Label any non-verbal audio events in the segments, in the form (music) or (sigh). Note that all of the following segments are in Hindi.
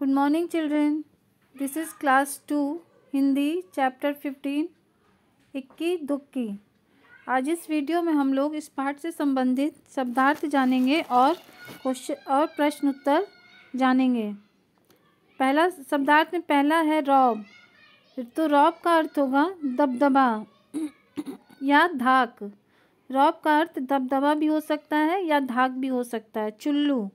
good morning children this is class two Hindi chapter fifteen इक्की दुक्की आज इस वीडियो में हम लोग इस पाठ से संबंधित शब्दार्थ जानेंगे और क्वेश्चन और प्रश्न उत्तर जानेंगे पहला शब्दार्थ में पहला है रौब तो रौब का अर्थ होगा दबदबा (clears throat) या धाक रौब का अर्थ दबदबा भी हो सकता है या धाक भी हो सकता है चुल्लू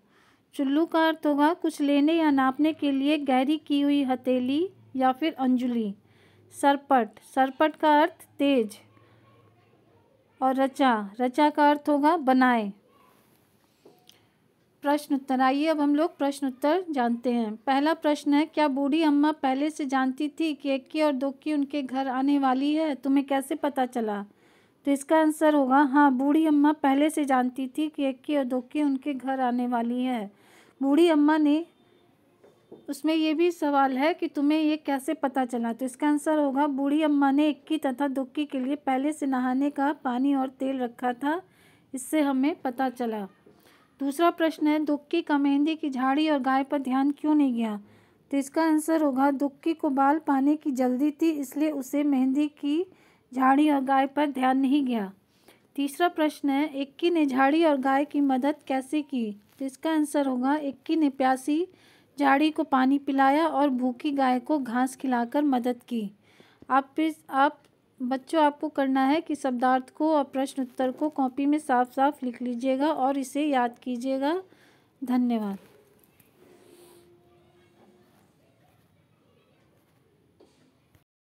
चुल्लू का अर्थ होगा कुछ लेने या नापने के लिए गहरी की हुई हथेली या फिर अंजुली सरपट सरपट का अर्थ तेज और रचा रचा का अर्थ होगा बनाए प्रश्न उत्तर आइए अब हम लोग प्रश्न उत्तर जानते हैं पहला प्रश्न है क्या बूढ़ी अम्मा पहले से जानती थी कि एक की और दो की उनके घर आने वाली है तुम्हें कैसे पता चला तो इसका आंसर होगा हाँ बूढ़ी अम्मा पहले से जानती थी कि एक और दोक्की उनके घर आने वाली है बूढ़ी अम्मा ने उसमें ये भी सवाल है कि तुम्हें ये कैसे पता चला तो इसका आंसर होगा बूढ़ी अम्मा ने इक्की तथा दुक्की के लिए पहले से नहाने का पानी और तेल रखा था इससे हमें पता चला दूसरा प्रश्न है दुक्की का मेहंदी की झाड़ी और गाय पर ध्यान क्यों नहीं गया तो इसका आंसर होगा दुक्की को बाल पाने की जल्दी थी इसलिए उसे मेहंदी की झाड़ी और गाय पर ध्यान नहीं गया तीसरा प्रश्न है इक्की ने झाड़ी और गाय की मदद कैसे की तो इसका आंसर होगा इक्की ने प्यासी झाड़ी को पानी पिलाया और भूखी गाय को घास खिलाकर मदद की आप फिर आप बच्चों आपको करना है कि शब्दार्थ को और प्रश्न उत्तर को कॉपी में साफ साफ लिख लीजिएगा और इसे याद कीजिएगा धन्यवाद